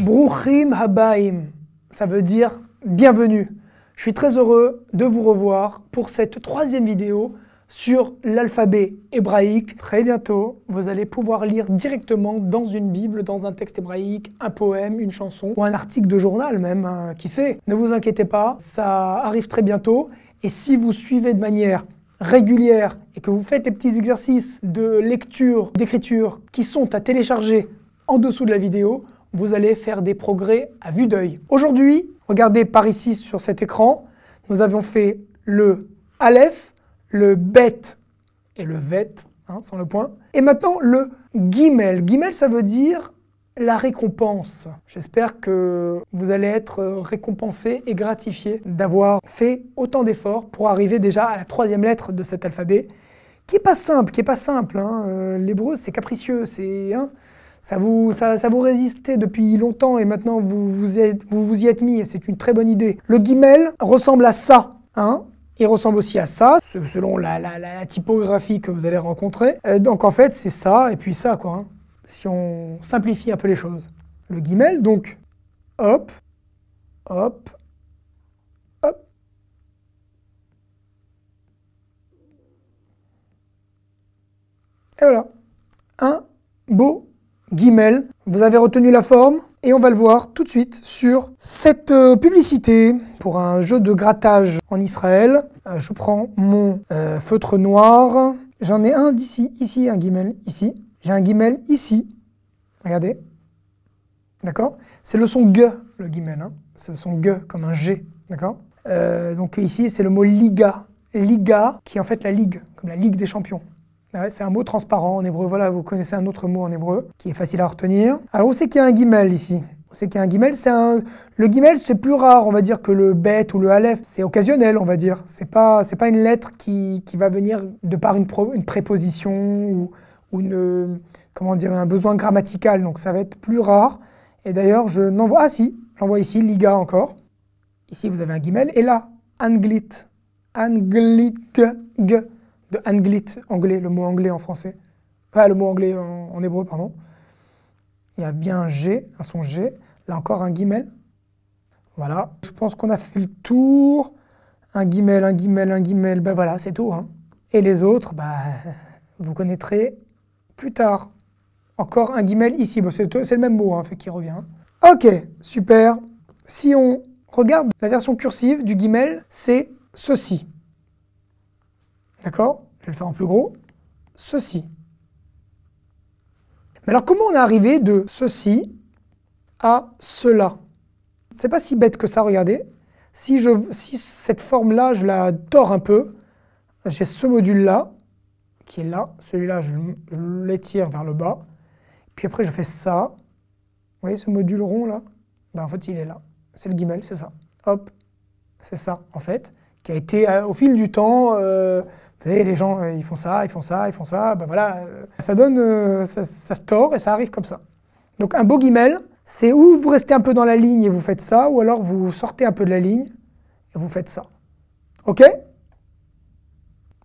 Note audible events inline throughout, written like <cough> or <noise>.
Bruchim Habaim, ça veut dire bienvenue. Je suis très heureux de vous revoir pour cette troisième vidéo sur l'alphabet hébraïque. Très bientôt, vous allez pouvoir lire directement dans une Bible, dans un texte hébraïque, un poème, une chanson ou un article de journal même, hein, qui sait. Ne vous inquiétez pas, ça arrive très bientôt. Et si vous suivez de manière régulière et que vous faites les petits exercices de lecture, d'écriture qui sont à télécharger en dessous de la vidéo, vous allez faire des progrès à vue d'œil. Aujourd'hui, regardez par ici sur cet écran, nous avons fait le Aleph, le Bet et le Vet, hein, sans le point. Et maintenant, le Gimel. Gimel, ça veut dire la récompense. J'espère que vous allez être récompensé et gratifié d'avoir fait autant d'efforts pour arriver déjà à la troisième lettre de cet alphabet, qui n'est pas simple, qui n'est pas simple. Hein. Euh, l'hébreu, c'est capricieux, c'est... Hein, ça vous, ça, vous résistait depuis longtemps et maintenant vous vous, êtes, vous, y êtes mis et c'est une très bonne idée. Le guimel ressemble à ça, hein il ressemble aussi à ça, selon la, typographie que vous allez rencontrer. Euh, donc en fait, c'est ça et puis ça, quoi. Hein. si on simplifie un peu les choses. Le guimel, donc, hop, hop, hop. Et voilà. Un beau Gimel, Vous avez retenu la forme et on va le voir tout de suite sur cette euh, publicité pour un jeu de grattage en Israël. Euh, je prends mon euh, feutre noir. J'en ai un d'ici, ici, un gimel, ici. J'ai un gimel ici. Regardez. D'accord C'est le son G, le gimel. Hein. c'est le son G comme un G. D'accord Donc ici, c'est le mot Liga. Liga, qui est en fait la Ligue, comme la Ligue des champions. Ah c'est un mot transparent en hébreu. Voilà, vous connaissez un autre mot en hébreu qui est facile à retenir. Alors, on sait qu'il y a un guimel ici. On sait qu'il y a un guimel. C'est Le guimel, c'est plus rare, on va dire, que le bet ou le aleph. C'est occasionnel, on va dire. C'est pas, c'est pas une lettre qui, va venir de par une, préposition ou, comment dire, un besoin grammatical. Donc, ça va être plus rare. Et d'ailleurs, je n'en vois. Ah, si, j'en vois ici, liga encore. Ici, vous avez un guimel. Et là, anglit. G de anglit, anglais, le mot anglais en français. Pas le mot anglais en, hébreu, pardon. Il y a bien un G, un son G. Là encore, un guimel. Voilà. Je pense qu'on a fait le tour. Un guimel, un guimel, un guimel. Ben voilà, c'est tout. Hein. Et les autres, bah, <laughs> vous connaîtrez plus tard. Encore un guimel ici. Bon, c'est le même mot en hein, fait, qui revient. Ok, super. Si on regarde la version cursive du guimel, c'est ceci. D'accord Je vais le faire en plus gros. Ceci. Mais alors comment on est arrivé de ceci à cela C'est pas si bête que ça, regardez. Si, je, si cette forme-là, je la tords un peu, j'ai ce module-là, qui est là. Celui-là, je, l'étire vers le bas. Puis après, je fais ça. Vous voyez ce module rond, là ben, En fait, il est là. C'est le guimel, c'est ça. Hop, c'est ça, en fait, qui a été, euh, au fil du temps, euh, vous savez, les gens, euh, ils font ça, ils font ça, ils font ça, ben voilà, euh, ça donne, euh, ça, se tord et ça arrive comme ça. Donc un beau bogeymail, c'est ou vous restez un peu dans la ligne et vous faites ça, ou alors vous sortez un peu de la ligne et vous faites ça. Ok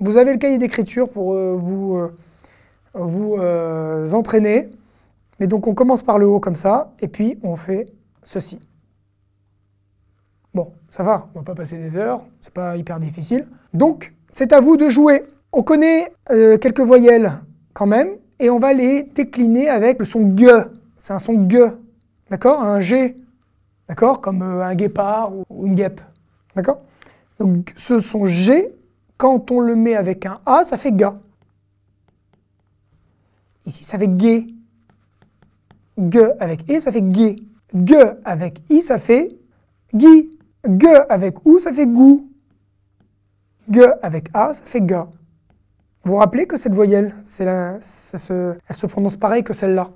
Vous avez le cahier d'écriture pour vous, vous entraîner. Mais donc on commence par le haut comme ça, et puis on fait ceci ça va, on va pas passer des heures, c'est pas hyper difficile. Donc, c'est à vous de jouer. On connaît euh, quelques voyelles quand même, et on va les décliner avec le son g. C'est un son g, d'accord Un g, d'accord Comme euh, un guépard ou une guêpe, d'accord Donc, ce son g, quand on le met avec un a, ça fait ga. Ici, ça fait GUE. G avec E, ça fait gué. G avec I, ça fait gui. G avec ou, ça fait goût. G avec a, ça fait ga. Vous vous rappelez que cette voyelle, ça se, elle se prononce pareil que celle-là.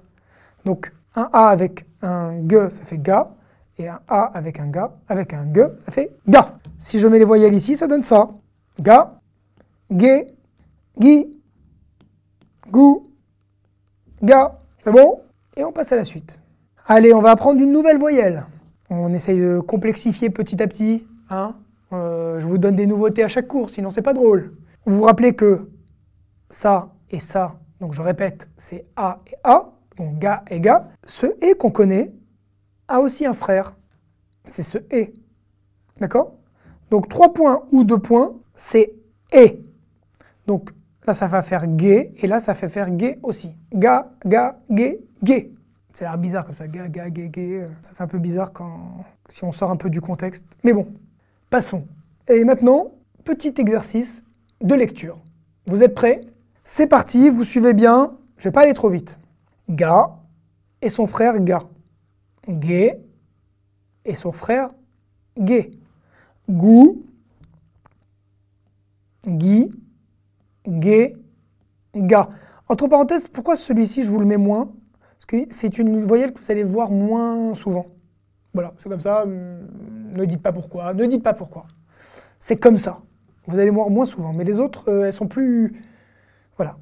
Donc un a avec un g ça fait ga. Et un a avec un ga, avec un g ça fait ga. Si je mets les voyelles ici, ça donne ça. Ga, ge, gi, gou, ga. C'est bon Et on passe à la suite. Allez, on va apprendre une nouvelle voyelle. On essaye de complexifier petit à petit. Hein. Euh, je vous donne des nouveautés à chaque cours, sinon c'est pas drôle. Vous vous rappelez que ça et ça, donc je répète, c'est A et A, donc ga et ga. Ce e » qu'on connaît a aussi un frère, c'est ce e ». D'accord Donc trois points ou deux points, c'est e ». Donc là, ça va faire gay, et là, ça fait faire gay aussi. Ga, ga, gay, gay. C'est l'air bizarre comme ça, ga, ga, ga, ga. Euh, ça fait un peu bizarre quand, si on sort un peu du contexte. Mais bon, passons. Et maintenant, petit exercice de lecture. Vous êtes prêts C'est parti, vous suivez bien. Je vais pas aller trop vite. Ga et son frère Ga. Gay et son frère Gay. Gou, Guy, Gay, Ga. Entre parenthèses, pourquoi celui-ci, je vous le mets moins c'est une voyelle que vous allez voir moins souvent. Voilà, c'est comme ça. Hum, ne dites pas pourquoi. Ne dites pas pourquoi. C'est comme ça. Vous allez voir moins souvent. Mais les autres, euh, elles sont plus. Voilà.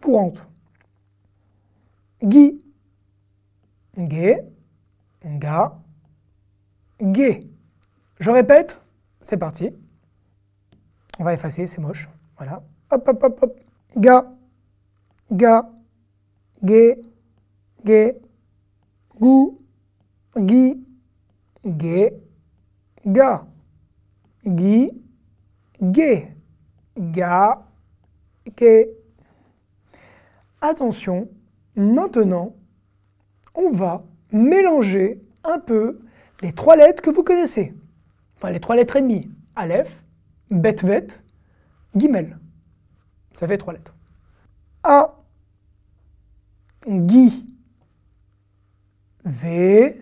Courantes. Guy. gay, Ga. gay. Je répète. C'est parti. On va effacer, c'est moche. Voilà. Hop, hop, hop, hop. Ga. Ga. gay ge gu gi ge ga gi ge ga ge attention maintenant on va mélanger un peu les trois lettres que vous connaissez enfin les trois lettres et demie aleph betvet gimel ça fait trois lettres a Guy V,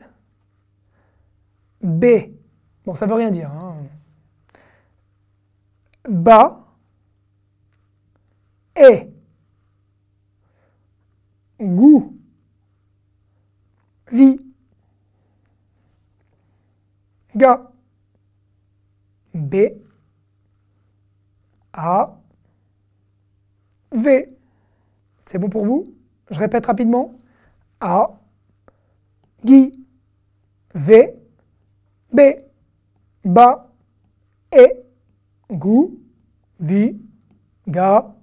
B. Bon, ça veut rien dire. Hein. Bas, et, goût, vie, ga, B, A, V. C'est bon pour vous Je répète rapidement. A, Gui, V, B, Ba, E, Gou, Vi, Ga,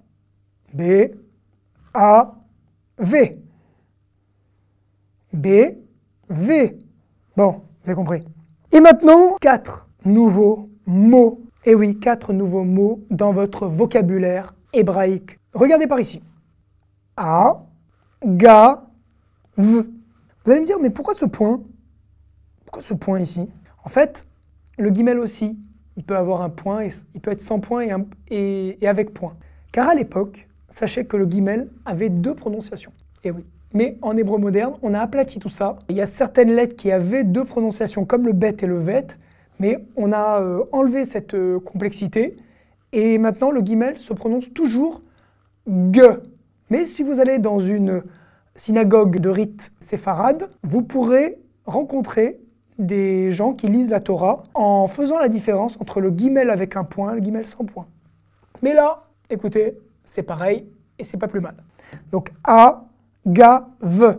B, A, V. B, V. Bon, vous avez compris. Et maintenant, quatre nouveaux mots. Et eh oui, quatre nouveaux mots dans votre vocabulaire hébraïque. Regardez par ici. A, ga, v. Vous allez me dire, mais pourquoi ce point Pourquoi ce point ici En fait, le guimel aussi, il peut avoir un point, il peut être sans point et, avec point. Car à l'époque, sachez que le guimel avait deux prononciations. Et eh oui. Mais en hébreu moderne, on a aplati tout ça. Il y a certaines lettres qui avaient deux prononciations, comme le bet et le vet, mais on a euh, enlevé cette euh, complexité. Et maintenant, le guimel se prononce toujours g. Mais si vous allez dans une synagogue de rite séfarade, vous pourrez rencontrer des gens qui lisent la Torah en faisant la différence entre le guimel avec un point et le guimel sans point. Mais là, écoutez, c'est pareil et c'est pas plus mal. Donc A, Agave.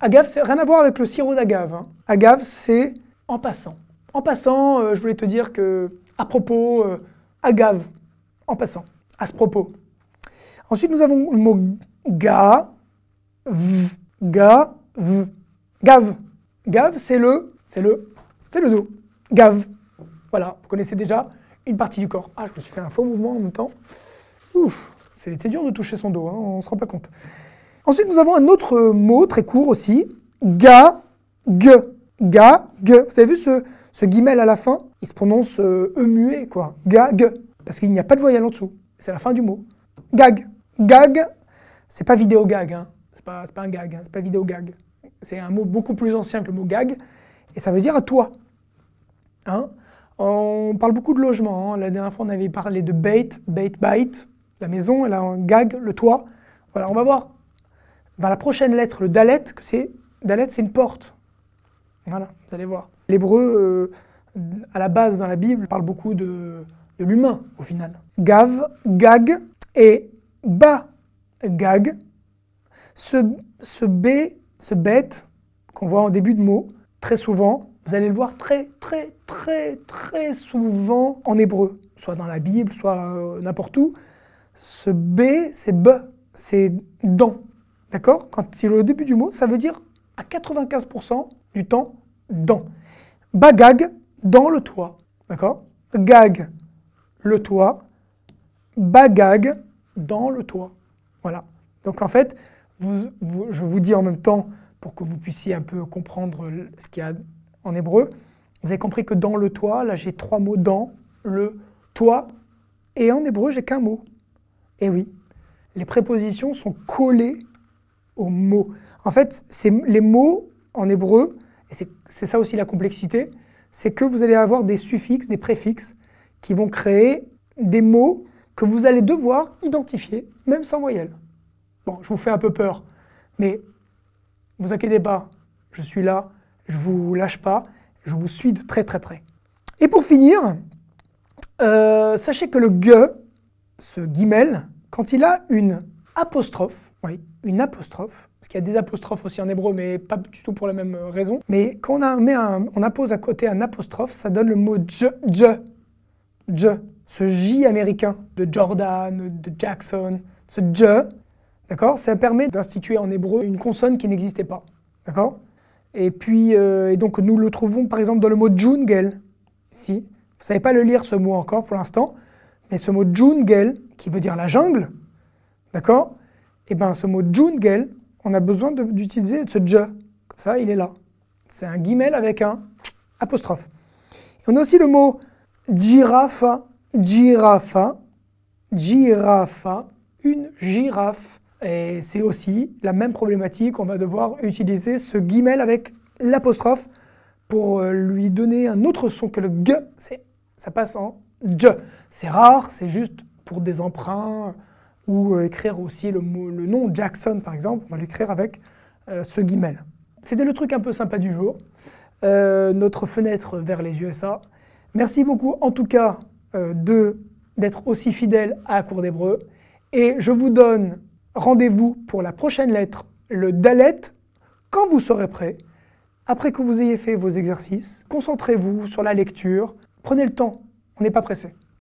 Agave, c'est rien à voir avec le sirop d'agave. Hein. Agave, c'est en passant. En passant, euh, je voulais te dire que, à propos, euh, agave, en passant, à ce propos. Ensuite, nous avons le mot ga, v, ga, v, gav. Gav, c'est le, c'est le, c'est le dos. Gav. Voilà, vous connaissez déjà une partie du corps. Ah, je me suis fait un faux mouvement en même temps. Ouf, c'est dur de toucher son dos, hein, on ne se rend pas compte. Ensuite, nous avons un autre mot très court aussi. Ga, g, Ga, g, Vous avez vu ce, ce guimel à la fin Il se prononce e euh, muet, quoi. Ga, g, Parce qu'il n'y a pas de voyelle en dessous. C'est la fin du mot. Gag. Gag, c'est pas vidéo gag. Hein. C'est pas, pas un gag, hein, c'est pas vidéo gag. C'est un mot beaucoup plus ancien que le mot gag, et ça veut dire à toi. Hein. on parle beaucoup de logement. Hein. La dernière fois, on avait parlé de bait, bait, bite, la maison, elle a un gag, le toit. Voilà, on va voir dans la prochaine lettre, le dalet, que c'est dalet, c'est une porte. Voilà, vous allez voir. L'hébreu, euh, à la base dans la Bible, parle beaucoup de, de l'humain au final. Gav, gag et ba, gag ce, ce B, ce bête qu'on voit en début de mot, très souvent, vous allez le voir très, très, très, très souvent en hébreu, soit dans la Bible, soit euh, n'importe où. Ce B, c'est B, c'est dans. D'accord Quand il est au début du mot, ça veut dire à 95% du temps dans. Bagag, dans le toit. D'accord Gag, le toit. Bagag, dans le toit. Voilà. Donc en fait, je vous dis en même temps, pour que vous puissiez un peu comprendre ce qu'il y a en hébreu, vous avez compris que dans le toit, là j'ai trois mots dans, le, toit et en hébreu j'ai qu'un mot. Et eh oui, les prépositions sont collées aux mots. En fait, c'est les mots en hébreu, et c'est ça aussi la complexité, c'est que vous allez avoir des suffixes, des préfixes, qui vont créer des mots que vous allez devoir identifier, même sans voyelle. Bon, je vous fais un peu peur, mais vous inquiétez pas, je suis là, je ne vous lâche pas, je vous suis de très très près. Et pour finir, euh, sachez que le gue », ce guimel, quand il a une apostrophe, oui, une apostrophe, parce qu'il y a des apostrophes aussi en hébreu, mais pas du tout pour la même raison, mais quand on, a, met on appose à côté un apostrophe, ça donne le mot je, je, je, ce J américain de Jordan, de Jackson, ce je, D'accord Ça permet d'instituer en hébreu une consonne qui n'existait pas. D'accord et puis, euh, donc nous le trouvons par exemple dans le mot djungel ». Si. Vous ne savez pas le lire ce mot encore pour l'instant, mais ce mot djungel », qui veut dire la jungle, d'accord Et eh bien ce mot djungel », on a besoin d'utiliser ce j comme ça il est là. C'est un guimel avec un apostrophe. on a aussi le mot girafa, girafa, girafa, une girafe. Et c'est aussi la même problématique, on va devoir utiliser ce guimel avec l'apostrophe pour euh, lui donner un autre son que le g, ça passe en j. C'est rare, c'est juste pour des emprunts ou euh, écrire aussi le, nom Jackson par exemple, on va l'écrire avec euh, ce guimel. C'était le truc un peu sympa du jour, notre fenêtre vers les USA. Merci beaucoup en tout cas d'être aussi fidèle à cour d'Hébreu et je vous donne Rendez-vous pour la prochaine lettre, le Dalet, quand vous serez prêt. Après que vous ayez fait vos exercices, concentrez-vous sur la lecture. Prenez le temps, on n'est pas pressé.